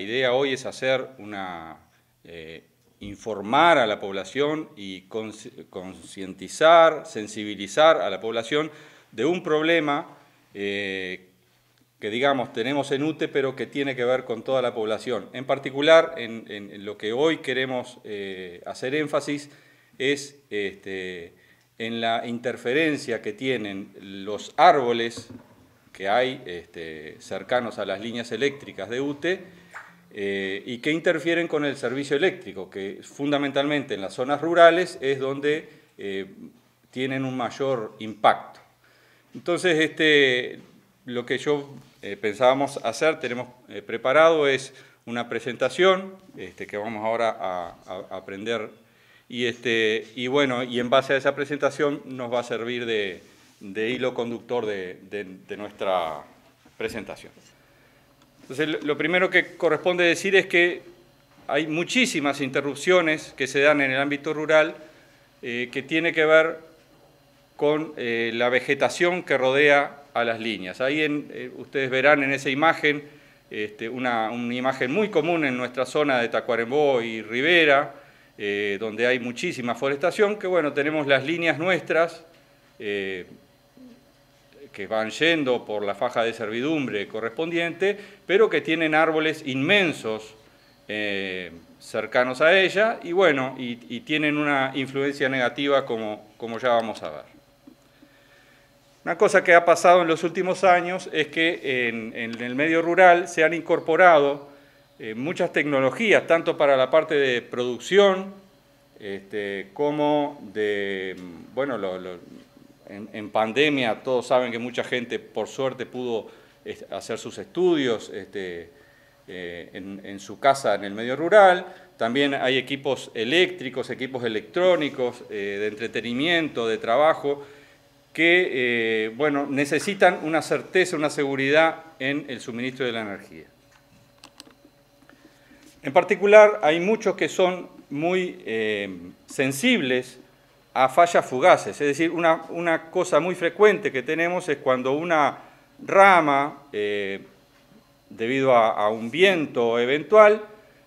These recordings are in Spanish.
La idea hoy es hacer una, eh, informar a la población y concientizar, sensibilizar a la población de un problema eh, que digamos tenemos en UTE, pero que tiene que ver con toda la población. En particular, en, lo que hoy queremos eh, hacer énfasis es este, en la interferencia que tienen los árboles que hay este, cercanos a las líneas eléctricas de UTE, eh, y que interfieren con el servicio eléctrico, que fundamentalmente en las zonas rurales es donde eh, tienen un mayor impacto. Entonces, este, lo que yo eh, pensábamos hacer, tenemos preparado, es una presentación este, que vamos ahora a, aprender este, y, bueno, y en base a esa presentación nos va a servir de, hilo conductor de nuestra presentación. Entonces, lo primero que corresponde decir es que hay muchísimas interrupciones que se dan en el ámbito rural eh, que tiene que ver con eh, la vegetación que rodea a las líneas. Ahí eh, ustedes verán en esa imagen este, una, una, imagen muy común en nuestra zona de Tacuarembó y Rivera, donde hay muchísima forestación, que bueno, tenemos las líneas nuestras que van yendo por la faja de servidumbre correspondiente, pero que tienen árboles inmensos eh, cercanos a ella y bueno, y, tienen una influencia negativa como, como, ya vamos a ver. Una cosa que ha pasado en los últimos años es que en, el medio rural se han incorporado eh, muchas tecnologías, tanto para la parte de producción este, como de, mm, bueno, lo, en, pandemia todos saben que mucha gente por suerte pudo este, hacer sus estudios este, eh, en, su casa en el medio rural. También hay equipos eléctricos, equipos electrónicos, eh, de entretenimiento, de trabajo, que eh, bueno, necesitan una certeza, una seguridad en el suministro de la energía. En particular, hay muchos que son muy sensibles a fallas fugaces. Es decir, una, cosa muy frecuente que tenemos es cuando una rama, eh, debido a, un viento eventual,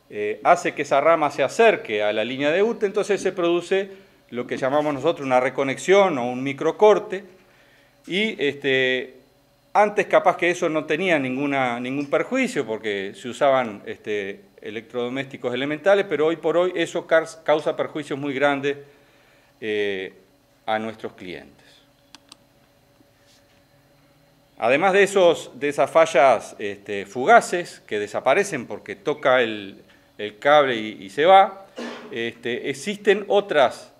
eh, hace que esa rama se acerque a la línea de UTE, entonces se produce lo que llamamos nosotros una reconexión o un microcorte, y este, antes capaz que eso no tenía ninguna, ningún perjuicio porque se usaban este, electrodomésticos elementales, pero hoy por hoy eso causa perjuicios muy grandes eh, a nuestros clientes. Además de, esos, esas fallas este, fugaces que desaparecen porque toca el, cable y, se va, este, existen otras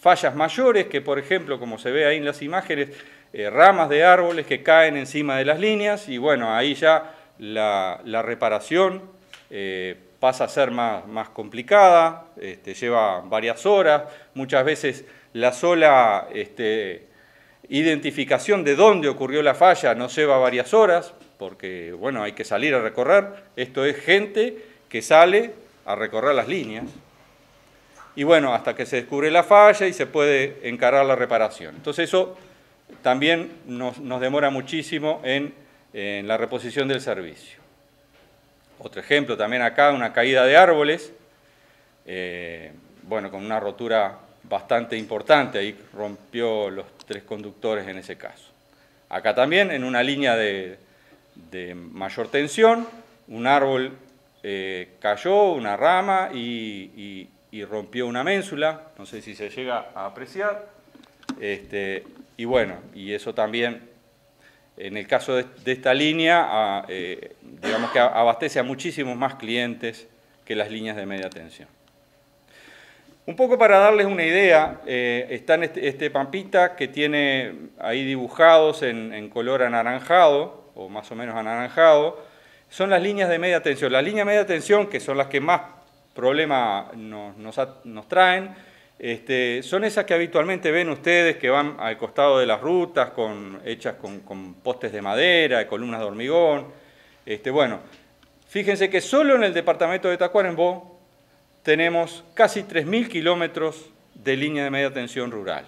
fallas mayores que, por ejemplo, como se ve ahí en las imágenes, eh, ramas de árboles que caen encima de las líneas y bueno, ahí ya la, reparación eh, pasa a ser más, más complicada, este, lleva varias horas, muchas veces la sola este, identificación de dónde ocurrió la falla no lleva varias horas, porque bueno, hay que salir a recorrer, esto es gente que sale a recorrer las líneas, y bueno, hasta que se descubre la falla y se puede encarar la reparación. Entonces eso también nos, demora muchísimo en la reposición del servicio. Otro ejemplo también acá, una caída de árboles, eh, bueno, con una rotura bastante importante, ahí rompió los tres conductores en ese caso. Acá también, en una línea de, mayor tensión, un árbol eh, cayó, una rama y, rompió una ménsula, no sé si se llega a apreciar, este, y bueno, y eso también en el caso de, esta línea, eh, digamos que abastece a muchísimos más clientes que las líneas de media tensión. Un poco para darles una idea, eh, está en este, este, pampita que tiene ahí dibujados en, color anaranjado, o más o menos anaranjado, son las líneas de media tensión. Las líneas de media tensión, que son las que más problemas nos traen, este, son esas que habitualmente ven ustedes que van al costado de las rutas, con, hechas con, postes de madera, columnas de hormigón. Este, bueno, fíjense que solo en el departamento de Tacuarembó tenemos casi 3.000 kilómetros de línea de media tensión rural.